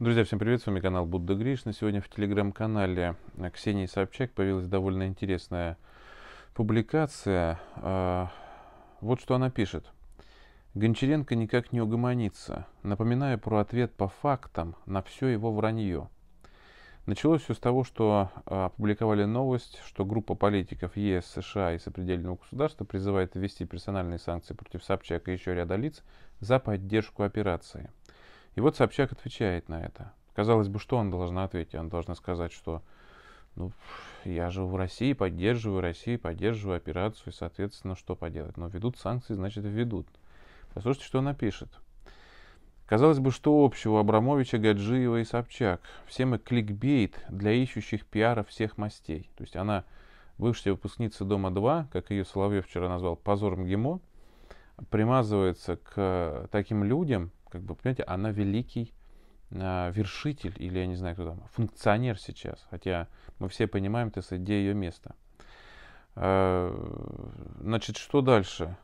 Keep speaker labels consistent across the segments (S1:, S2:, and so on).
S1: Друзья, всем привет, с вами канал Будда Гришна. Сегодня в телеграм-канале э, Ксении Собчак появилась довольно интересная публикация. А, вот что она пишет. Гончаренко никак не угомонится. Напоминаю про ответ по фактам на все его вранье. Началось все с того, что а, опубликовали новость, что группа политиков ЕС, США и сопредельного государства призывает ввести персональные санкции против Собчака и еще ряда лиц за поддержку операции – и вот Собчак отвечает на это. Казалось бы, что он должна ответить? Он должна сказать, что ну, я живу в России, поддерживаю Россию, поддерживаю операцию, и, соответственно, что поделать? Но ведут санкции, значит, введут. Послушайте, что она пишет. Казалось бы, что общего Абрамовича, Гаджиева и Собчак? Все мы кликбейт для ищущих пиара всех мастей. То есть она бывшая выпускница «Дома-2», как ее Соловьев вчера назвал, позором ГИМО, примазывается к э, таким людям – как бы, понимаете, она великий э, вершитель, или я не знаю, кто там, функционер сейчас, хотя мы все понимаем, ты есть, где ее место. Э, значит, что дальше?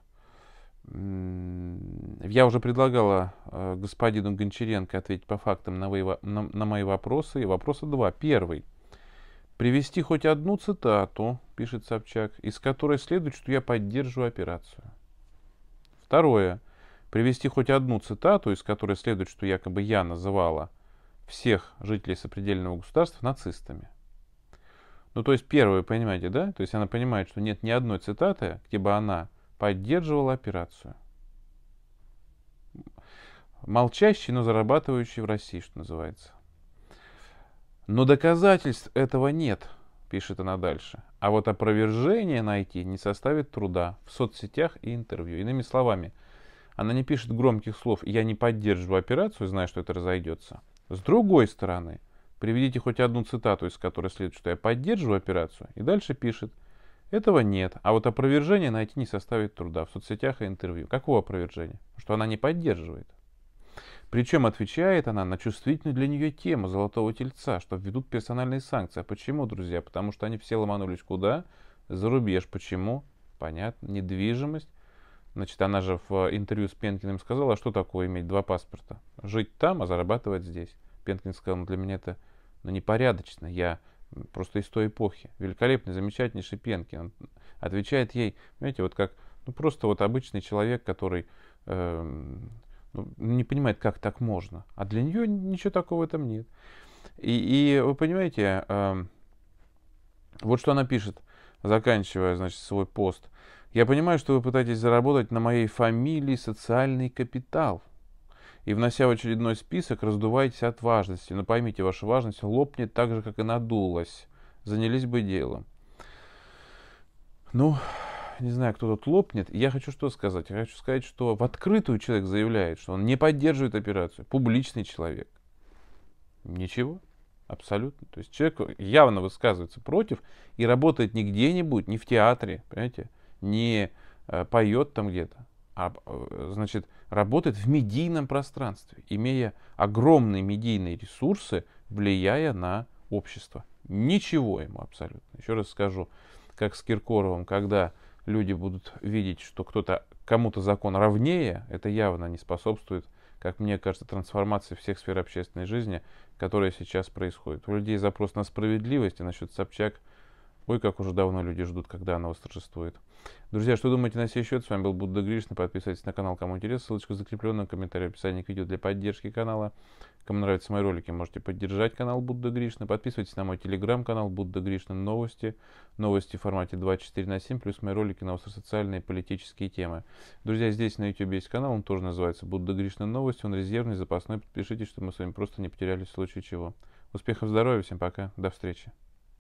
S1: Я уже предлагала э, господину Гончаренко ответить по фактам на, вы, на, на мои вопросы. И вопросы два. Первый. Привести хоть одну цитату, пишет Собчак, из которой следует, что я поддерживаю операцию. Второе привести хоть одну цитату, из которой следует, что якобы я называла всех жителей сопредельного государства нацистами. Ну, то есть первое, понимаете, да? То есть она понимает, что нет ни одной цитаты, где бы она поддерживала операцию. Молчащий, но зарабатывающий в России, что называется. Но доказательств этого нет, пишет она дальше. А вот опровержение найти не составит труда в соцсетях и интервью. Иными словами, она не пишет громких слов «я не поддерживаю операцию», зная, что это разойдется. С другой стороны, приведите хоть одну цитату, из которой следует, что я поддерживаю операцию, и дальше пишет «этого нет, а вот опровержение найти не составит труда в соцсетях и интервью». Какого опровержения? Что она не поддерживает. Причем отвечает она на чувствительную для нее тему золотого тельца, что введут персональные санкции. А почему, друзья? Потому что они все ломанулись куда? За рубеж. Почему? Понятно. Недвижимость, Значит, она же в интервью с Пенкиным сказала, что такое иметь два паспорта? Жить там, а зарабатывать здесь. Пенкин сказал, ну для меня это ну, непорядочно, я просто из той эпохи. Великолепный, замечательнейший Пенкин. Он отвечает ей, понимаете, вот как ну, просто вот обычный человек, который э, ну, не понимает, как так можно. А для нее ничего такого в этом нет. И, и вы понимаете, эм, вот что она пишет, заканчивая, значит, свой пост. Я понимаю, что вы пытаетесь заработать на моей фамилии социальный капитал. И, внося в очередной список, раздуваетесь от важности. Но поймите, ваша важность лопнет так же, как и надулась. Занялись бы делом. Ну, не знаю, кто тут лопнет. Я хочу что сказать? Я хочу сказать, что в открытую человек заявляет, что он не поддерживает операцию. Публичный человек. Ничего. Абсолютно. То есть человек явно высказывается против и работает не где-нибудь, не в театре, понимаете, не э, поет там где-то, а, э, значит, работает в медийном пространстве, имея огромные медийные ресурсы, влияя на общество. Ничего ему абсолютно. Еще раз скажу, как с Киркоровым, когда люди будут видеть, что кто-то кому-то закон равнее, это явно не способствует как мне кажется, трансформации всех сфер общественной жизни, которая сейчас происходит. У людей запрос на справедливость, и насчет Собчак Ой, как уже давно люди ждут, когда она восторжествует. Друзья, что думаете на сей счет? С вами был Будда Гришна. Подписывайтесь на канал, кому интересно. Ссылочка закреплена, комментарий в описании к видео для поддержки канала. Кому нравятся мои ролики, можете поддержать канал Будда Гришна. Подписывайтесь на мой телеграм-канал Будда Гришна Новости. Новости в формате 24 на 7, плюс мои ролики на социальные и политические темы. Друзья, здесь на YouTube есть канал, он тоже называется Будда Гришна Новости. Он резервный, запасной. Подпишитесь, чтобы мы с вами просто не потерялись в случае чего. Успехов, здоровья, всем пока, до встречи.